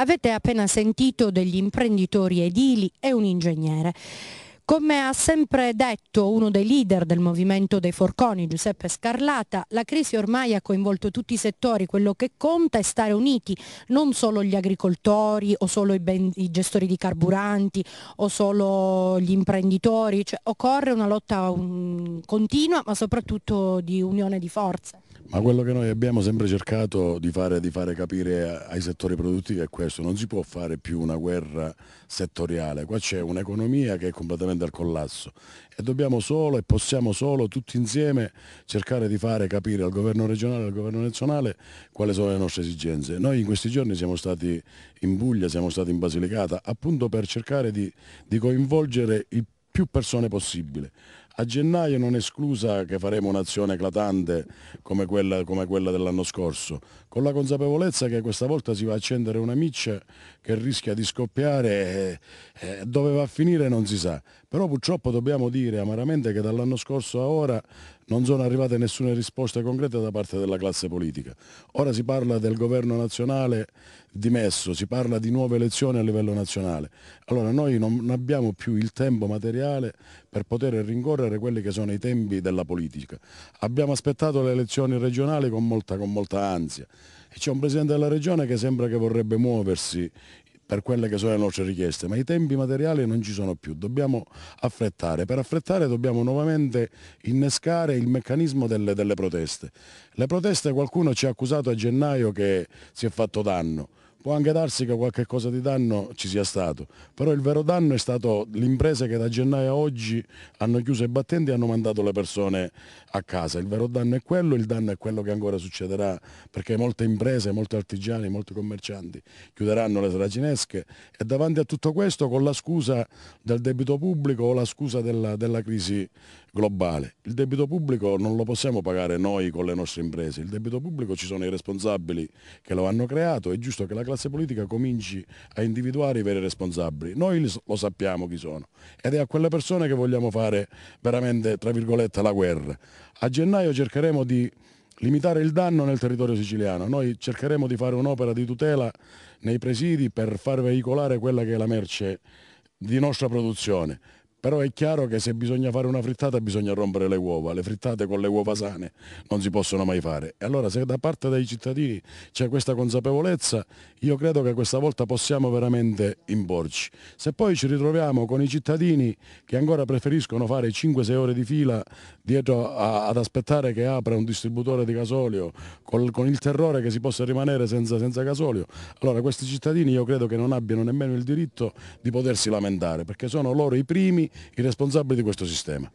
Avete appena sentito degli imprenditori edili e un ingegnere. Come ha sempre detto uno dei leader del movimento dei forconi, Giuseppe Scarlata, la crisi ormai ha coinvolto tutti i settori, quello che conta è stare uniti, non solo gli agricoltori o solo i, ben, i gestori di carburanti o solo gli imprenditori, cioè, occorre una lotta um, continua ma soprattutto di unione di forze. Ma quello che noi abbiamo sempre cercato di fare, di fare, capire ai settori produttivi è questo, non si può fare più una guerra settoriale, qua c'è un'economia che è completamente veramente al collasso e dobbiamo solo e possiamo solo tutti insieme cercare di fare capire al governo regionale e al governo nazionale quali sono le nostre esigenze. Noi in questi giorni siamo stati in Puglia, siamo stati in Basilicata appunto per cercare di, di coinvolgere il più persone possibile. A gennaio non è esclusa che faremo un'azione eclatante come quella, come quella dell'anno scorso, con la consapevolezza che questa volta si va a accendere una miccia che rischia di scoppiare e, eh, e eh, dove va a finire non si sa. Però purtroppo dobbiamo dire amaramente che dall'anno scorso a ora non sono arrivate nessuna risposta concreta da parte della classe politica. Ora si parla del governo nazionale dimesso, si parla di nuove elezioni a livello nazionale. Allora noi non abbiamo più il tempo materiale per poter rincorrere quelli che sono i tempi della politica. Abbiamo aspettato le elezioni regionali con molta, con molta ansia. C'è un Presidente della Regione che sembra che vorrebbe muoversi per quelle che sono le nostre richieste, ma i tempi materiali non ci sono più, dobbiamo affrettare. Per affrettare dobbiamo nuovamente innescare il meccanismo delle, delle proteste. Le proteste qualcuno ci ha accusato a gennaio che si è fatto danno, Può anche darsi che qualche cosa di danno ci sia stato, però il vero danno è stato l'impresa che da gennaio a oggi hanno chiuso i battenti e hanno mandato le persone a casa. Il vero danno è quello, il danno è quello che ancora succederà perché molte imprese, molti artigiani, molti commercianti chiuderanno le saracinesche e davanti a tutto questo con la scusa del debito pubblico o la scusa della, della crisi globale. Il debito pubblico non lo possiamo pagare noi con le nostre imprese, il debito pubblico ci sono i responsabili che lo hanno creato, è giusto che la classe politica cominci a individuare i veri responsabili. Noi lo sappiamo chi sono ed è a quelle persone che vogliamo fare veramente, tra virgolette, la guerra. A gennaio cercheremo di limitare il danno nel territorio siciliano. Noi cercheremo di fare un'opera di tutela nei presidi per far veicolare quella che è la merce di nostra produzione. Però è chiaro che se bisogna fare una frittata bisogna rompere le uova, le frittate con le uova sane non si possono mai fare. E allora se da parte dei cittadini c'è questa consapevolezza, io credo che questa volta possiamo veramente imporci. Se poi ci ritroviamo con i cittadini che ancora preferiscono fare 5-6 ore di fila dietro a, ad aspettare che apra un distributore di gasolio col, con il terrore che si possa rimanere senza, senza gasolio, allora questi cittadini io credo che non abbiano nemmeno il diritto di potersi lamentare perché sono loro i primi i responsabili di questo sistema.